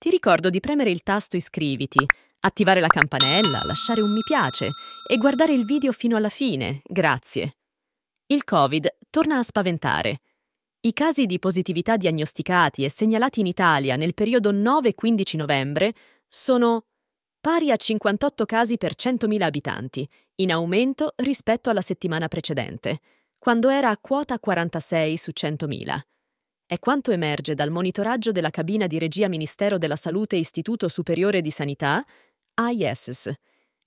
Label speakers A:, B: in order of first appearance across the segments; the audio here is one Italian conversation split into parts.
A: Ti ricordo di premere il tasto iscriviti, attivare la campanella, lasciare un mi piace e guardare il video fino alla fine, grazie. Il Covid torna a spaventare. I casi di positività diagnosticati e segnalati in Italia nel periodo 9-15 novembre sono pari a 58 casi per 100.000 abitanti, in aumento rispetto alla settimana precedente, quando era a quota 46 su 100.000. È quanto emerge dal monitoraggio della cabina di regia Ministero della Salute Istituto Superiore di Sanità, ISS.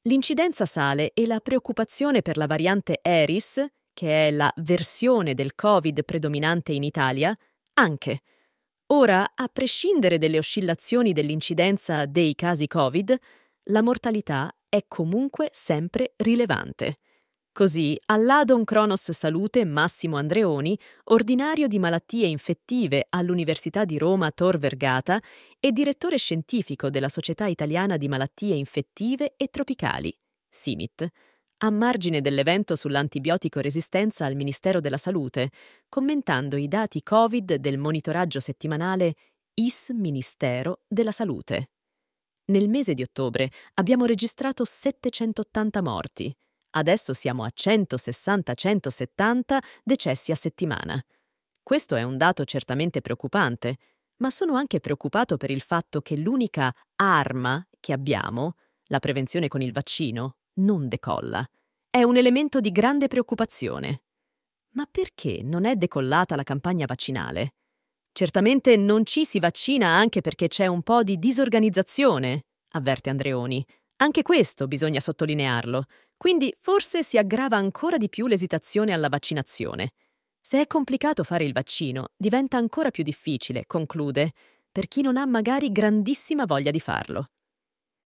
A: L'incidenza sale e la preoccupazione per la variante Eris, che è la versione del Covid predominante in Italia, anche. Ora, a prescindere dalle oscillazioni dell'incidenza dei casi Covid, la mortalità è comunque sempre rilevante. Così all'Adon Cronos Salute Massimo Andreoni, ordinario di malattie infettive all'Università di Roma Tor Vergata e direttore scientifico della Società Italiana di Malattie Infettive e Tropicali, SIMIT, a margine dell'evento sull'antibiotico resistenza al Ministero della Salute, commentando i dati Covid del monitoraggio settimanale IS Ministero della Salute. Nel mese di ottobre abbiamo registrato 780 morti, Adesso siamo a 160-170 decessi a settimana. Questo è un dato certamente preoccupante, ma sono anche preoccupato per il fatto che l'unica arma che abbiamo, la prevenzione con il vaccino, non decolla. È un elemento di grande preoccupazione. Ma perché non è decollata la campagna vaccinale? Certamente non ci si vaccina anche perché c'è un po' di disorganizzazione, avverte Andreoni. Anche questo bisogna sottolinearlo, quindi forse si aggrava ancora di più l'esitazione alla vaccinazione. Se è complicato fare il vaccino, diventa ancora più difficile, conclude, per chi non ha magari grandissima voglia di farlo.